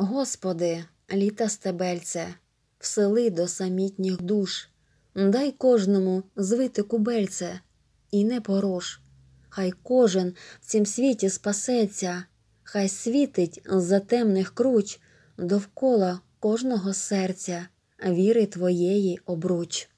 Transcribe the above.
Господи, літа стебельце, всели до самітніх душ, дай кожному звити кубельце, і не порож, Хай кожен в цім світі спасеться, хай світить з-за темних круч довкола кожного серця, віри твоєї обруч.